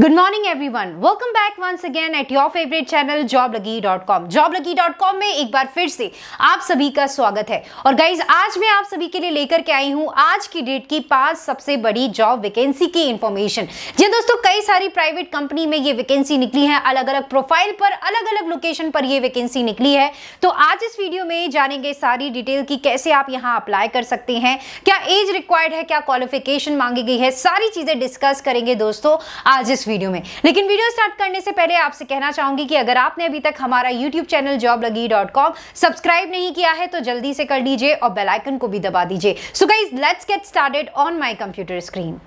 good morning every one welcome back once again at your favourite channel job लगी dot com job लगी dot com में एक बार फिर से आप सभी का स्वागत है और गाइज आज मैं आप सभी के लिए लेकर के आई हूँ आज की डेट की पांच सबसे बड़ी जॉब वैकेंसी की इन्फॉर्मेशन जी दोस्तों कई सारी प्राइवेट कंपनी में ये वैकेंसी निकली है अलग अलग प्रोफाइल पर अलग अलग लोकेशन पर ये वैकेंसी निकली है तो आज इस वीडियो में जानेंगे सारी डिटेल की कैसे आप यहाँ अप्लाई कर सकते हैं क्या एज रिक्वायर्ड है क्या क्वालिफिकेशन मांगी गई है सारी चीजें डिस्कस करेंगे दोस्तों आज इस वीडियो में लेकिन वीडियो स्टार्ट करने से पहले आपसे कहना चाहूंगी कि अगर आपने अभी तक हमारा यूट्यूब चैनल जॉब लगी डॉट कॉम सब्सक्राइब नहीं किया है तो जल्दी से कर लीजिए और बेलाइकन को भी दबा दीजिए so guys let's get started on my computer screen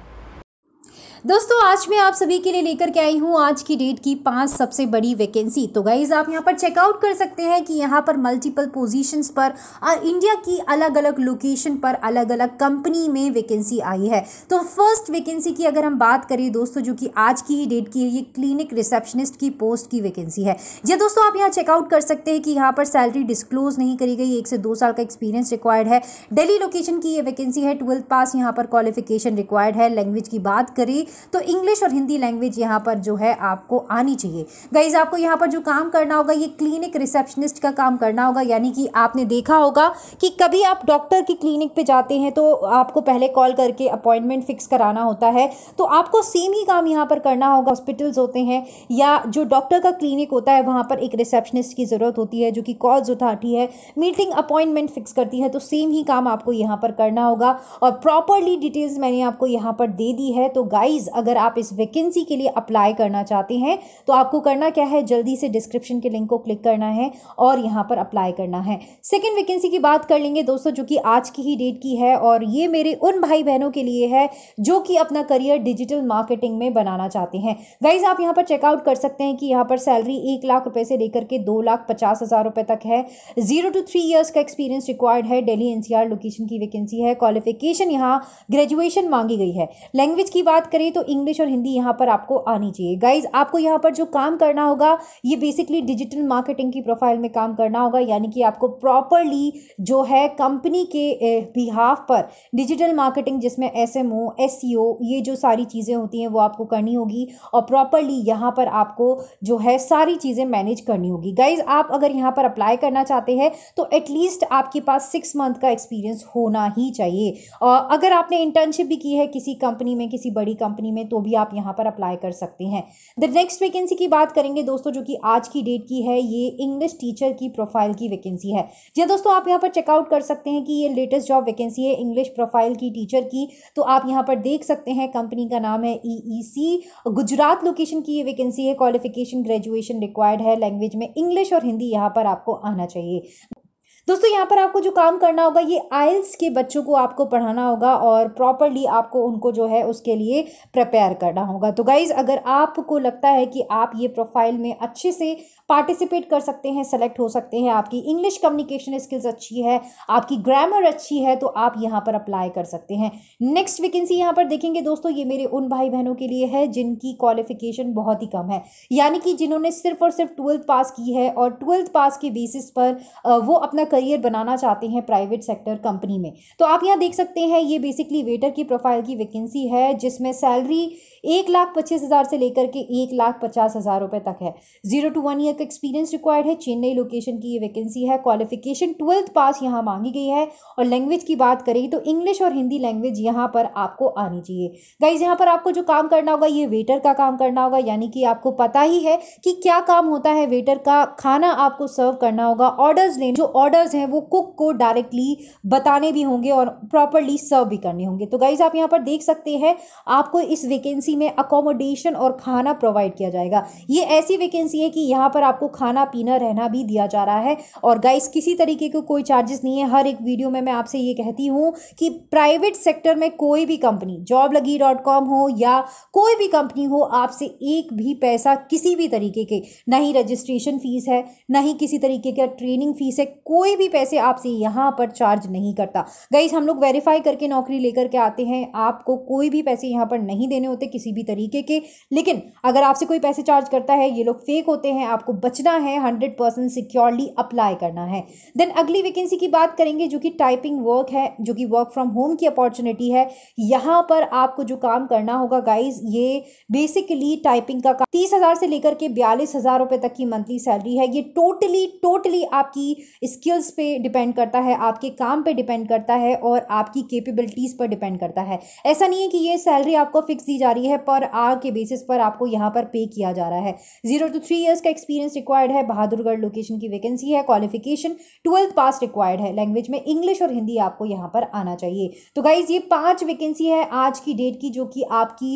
दोस्तों आज मैं आप सभी के लिए लेकर के आई हूँ आज की डेट की पांच सबसे बड़ी वैकेंसी तो गाइज आप यहाँ पर चेकआउट कर सकते हैं कि यहाँ पर मल्टीपल पोजीशंस पर और इंडिया की अलग अलग लोकेशन पर अलग अलग कंपनी में वैकेंसी आई है तो फर्स्ट वैकेंसी की अगर हम बात करें दोस्तों जो कि आज की ही डेट की है ये क्लिनिक रिसेप्शनिस्ट की पोस्ट की वैकेंसी है ये दोस्तों आप यहाँ चेकआउट कर सकते हैं कि यहाँ पर सैलरी डिस्क्लोज नहीं करी गई एक से दो साल का एक्सपीरियंस रिक्वायर्ड है डेली लोकेशन की ये वैकेंसी है ट्वेल्थ पास यहाँ पर क्वालिफिकेशन रिक्वायर्ड है लैंग्वेज की बात करें तो इंग्लिश और हिंदी लैंग्वेज यहाँ पर जो है आपको आनी चाहिए गाइज आपको यहाँ पर जो काम करना होगा ये क्लिनिक रिसेप्शनिस्ट का काम करना होगा यानी कि आपने देखा होगा कि कभी आप डॉक्टर की क्लिनिक पर जाते हैं तो आपको पहले कॉल करके अपॉइंटमेंट फिक्स कराना होता है तो आपको सेम ही काम यहाँ पर करना होगा हॉस्पिटल्स होते हैं या जो डॉक्टर का क्लिनिक होता है वहाँ पर एक रिसेप्शनिस्ट की ज़रूरत होती है जो कि कॉल्स उठाती है मीटिंग अपॉइंटमेंट फिक्स करती है तो सेम ही काम आपको यहाँ पर करना होगा और प्रॉपरली डिटेल्स मैंने आपको यहाँ पर दे दी है तो गाइज प्लीज़ अगर आप इस वैकेंसी के लिए अप्लाई करना चाहते हैं तो आपको करना क्या है जल्दी से डिस्क्रिप्शन के लिंक को क्लिक करना है और यहाँ पर अप्लाई करना है सेकेंड वैकेंसी की बात कर लेंगे दोस्तों जो कि आज की ही डेट की है और ये मेरे उन भाई बहनों के लिए है जो कि अपना करियर डिजिटल मार्केटिंग में बनाना चाहते हैं गाइज आप यहाँ पर चेकआउट कर सकते हैं कि यहाँ पर सैलरी एक लाख रुपये से लेकर के दो लाख पचास हज़ार रुपये तक है जीरो टू थ्री ईयर्स का एक्सपीरियंस रिक्वायर्ड है डेली एनसीआर लोकेशन की वैकेंसी है क्वालिफिकेशन यहाँ ग्रेजुएशन मांगी गई है लैंग्वेज की बात करें चाहिए तो इंग्लिश और हिंदी यहाँ पर आपको आनी चाहिए गाइज आपको यहाँ पर जो काम करना होगा ये बेसिकली डिजिटल मार्केटिंग की प्रोफाइल में काम करना होगा यानी कि आपको प्रॉपरली जो है कंपनी के बिहाफ पर डिजिटल मार्केटिंग जिसमें S M O S C O ये जो सारी चीज़ें होती हैं वो आपको करनी होगी और प्रॉपरली यहाँ पर आपको जो है सारी चीज़ें मैनेज करनी होगी गाइज आप अगर यहाँ पर अप्लाई करना चाहते हैं तो एटलीस्ट आपके पास सिक्स मंथ का एक्सपीरियंस होना ही चाहिए और अगर आपने इंटर्नशिप भी की है किसी कंपनी में किसी बड़ी कंपनी कंपनी में तो भी आप यहाँ पर अप्लाई कर सकते हैं द नेक्स्ट वैकेंसी की बात करेंगे दोस्तों जो कि आज की डेट की है ये इंग्लिश टीचर की प्रोफाइल की वैकेंसी है जी हाँ दोस्तों आप यहाँ पर चेकआउट कर सकते हैं कि ये लेटेस्ट जॉब वैकेंसी है इंग्लिश प्रोफाइल की टीचर की तो आप यहाँ पर देख सकते हैं कंपनी का नाम है E e e Gujarat location की ये वैकेंसी है क्वालिफिकेशन ग्रेजुएशन रिक्वायर्ड है लैंग्वेज में इंग्लिश और हिंदी यहाँ पर आपको आना चाहिए दोस्तों यहाँ पर आपको जो काम करना होगा ये आइल्स के बच्चों को आपको पढ़ाना होगा और प्रॉपरली आपको उनको जो है उसके लिए प्रिपेयर करना होगा तो गाइज़ अगर आपको लगता है कि आप ये प्रोफाइल में अच्छे से पार्टिसिपेट कर सकते हैं सेलेक्ट हो सकते हैं आपकी इंग्लिश कम्युनिकेशन स्किल्स अच्छी है आपकी ग्रामर अच्छी है तो आप यहाँ पर अप्लाई कर सकते हैं नेक्स्ट वैकेंसी यहाँ पर देखेंगे दोस्तों ये मेरे उन भाई बहनों के लिए है जिनकी क्वालिफिकेशन बहुत ही कम है यानी कि जिन्होंने सिर्फ और सिर्फ ट्वेल्थ पास की है और ट्वेल्थ पास के बेसिस पर वो अपना करियर बनाना चाहते हैं प्राइवेट सेक्टर कंपनी में तो आप यहाँ देख सकते हैं ये बेसिकली वेटर की प्रोफाइल की वैकेंसी है जिसमें सैलरी एक लाख पच्चीस हज़ार से लेकर के एक लाख पचास हज़ार रुपये तक है जीरो टू वन ईयर तक एक्सपीरियंस रिक्वायर्ड है चेन्नई लोकेशन की ये वैकेंसी है क्वालिफिकेशन ट्वेल्थ पास यहाँ मांगी गई है और लैंग्वेज की बात करें तो इंग्लिश और हिंदी लैंग्वेज यहाँ पर आपको आनी चाहिए गाइज यहाँ पर आपको जो काम करना होगा ये वेटर का काम करना होगा यानी कि आपको पता ही है कि क्या काम होता है वेटर का खाना आपको सर्व करना होगा ऑर्डर्स लेने जो ऑर्डर्स हैं वो कुक को डायरेक्टली बताने भी होंगे और प्रॉपरली सर्व भी करने होंगे तो गाइज आप यहाँ पर देख सकते हैं आपको इस वैकेंसी में अकोमोडेशन और खाना प्रोवाइड किया जाएगा ये ऐसी वैकेंसी है कि यहाँ पर आपको खाना पीना रहना भी दिया जा रहा है और गाइस किसी तरीके के को कोई चार्जेस नहीं है हर एक वीडियो में मैं आपसे ये कहती हूँ कि प्राइवेट सेक्टर में कोई भी कंपनी जॉब लगी डॉट कॉम हो या कोई भी कंपनी हो आपसे एक भी पैसा किसी भी तरीके के ना ही रजिस्ट्रेशन फ़ीस है ना ही किसी तरीके का ट्रेनिंग फ़ीस है कोई भी पैसे आपसे यहाँ पर चार्ज नहीं करता गाइस हम लोग वेरीफाई करके नौकरी लेकर के आते हैं आपको कोई भी पैसे यहाँ पर नहीं देने होते किसी भी तरीके के लेकिन अगर आपसे कोई पैसे चार्ज करता है ये लोग फेक होते हैं आपको बचना है हंड्रेड परसेंट सिक्योरली अप्लाई करना है देन अगली वैकेंसी की बात करेंगे जो कि टाइपिंग वर्क है जो कि वर्क फ्रॉम होम की अपॉर्चुनिटी है यहाँ पर आपको जो काम करना होगा गाइज ये बेसिकली टाइपिंग का तीस हज़ार से लेकर के बयालीस हज़ार रुपये तक की मंथली सैलरी है ये टोटली टोटली आपकी स्किल्स पे डिपेंड करता है आपके काम पे डिपेंड करता है और आपकी केपेबिलिटीज़ पर डिपेंड करता है ऐसा नहीं है कि ये सैलरी आपको फिक्स दी जा रही है पर आर के बेसिस पर आपको यहाँ पर पे किया जा रहा है जीरो टू थ्री ईयर्स का एक्सपीरियंस एक्सपीरियंस रिक्वायर्ड है बहादुरगढ़ लोकेशन की वैकेंसी है क्वालिफिकेशन ट्वेल्थ पास रिक्वायर्ड है लैंग्वेज में इंग्लिश और हिंदी आपको यहाँ पर आना चाहिए तो गाइज ये पाँच वैकेंसी है आज की डेट की जो कि आपकी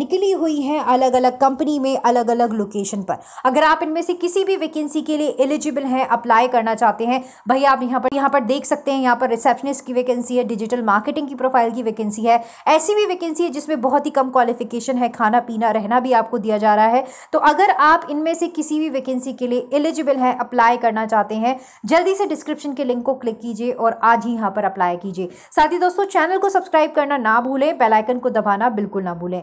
निकली हुई है अलग अलग कंपनी में अलग अलग लोकेशन पर अगर आप इनमें से किसी भी वैकेंसी के लिए एलिजिबल हैं अप्लाई करना चाहते हैं भाई आप यहाँ पर यहाँ पर देख सकते हैं यहाँ पर रिसेप्शनिस्ट की वैकेंसी है डिजिटल मार्केटिंग की प्रोफाइल की वैकेंसी है ऐसी भी वैकेंसी है जिसमें बहुत ही कम क्वालिफिकेशन है खाना पीना रहना भी आपको दिया जा रहा है तो अगर आप इनमें से किसी भी वैकेंसी के लिए एलिजिबल है अप्लाई करना चाहते हैं जल्दी से डिस्क्रिप्शन के लिंक को क्लिक कीजिए और आज ही यहाँ पर अप्लाई कीजिए साथ ही दोस्तों चैनल को सब्सक्राइब करना ना भूलें बेलाइकन को दबाना बिल्कुल ना भूलें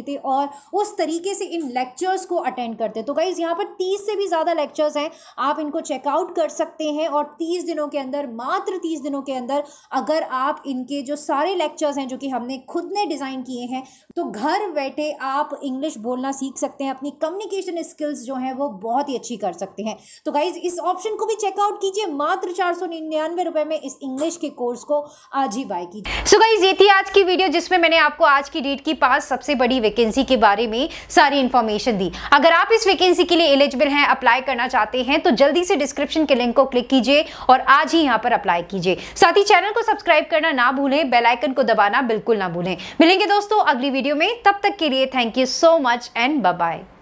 थे और उस तरीके से इन लेक्चर्स को अटेंड करते तो गाइज़ यहाँ पर तीस से भी ज़्यादा लेक्चर्स हैं आप इनको चेकआउट कर सकते हैं और तीस दिनों के अंदर मात्र तीस दिनों के अंदर अगर आप इनके जो सारे लेक्चर्स हैं जो कि हमने खुद ने डिज़ाइन किए हैं तो घर बैठे आप इंग्लिश बोलना सीख सकते हैं अपनी कम्युनिकेशन स्किल्स जो हैं वो बहुत ही अच्छी कर सकते हैं तो गाइज़ इस ऑप्शन को भी चेकआउट कीजिए मात्र चार सौ निन्यानवे रुपये में इस इंग्लिश के कोर्स को आज ही बाय कीजिए सो गाइज ये थी आज की वीडियो जिसमें मैंने आपको आज की डेट की पांच सबसे बड़ी वैकेंसी के बारे में सारी इंफॉर्मेशन दी अगर आप इस वैकेंसी के लिए एलिजिबल हैं अप्लाई करना चाहते हैं तो जल्दी से डिस्क्रिप्शन के लिंक को क्लिक कीजिए और आज ही यहाँ पर अप्लाई कीजिए साथ ही चैनल को सब्सक्राइब करना ना भूलें बेलाइकन को दबाना बिल्कुल ना भूलें मिलेंगे दोस्तों अगली वीडियो में तब तक के लिए thank you so much and bye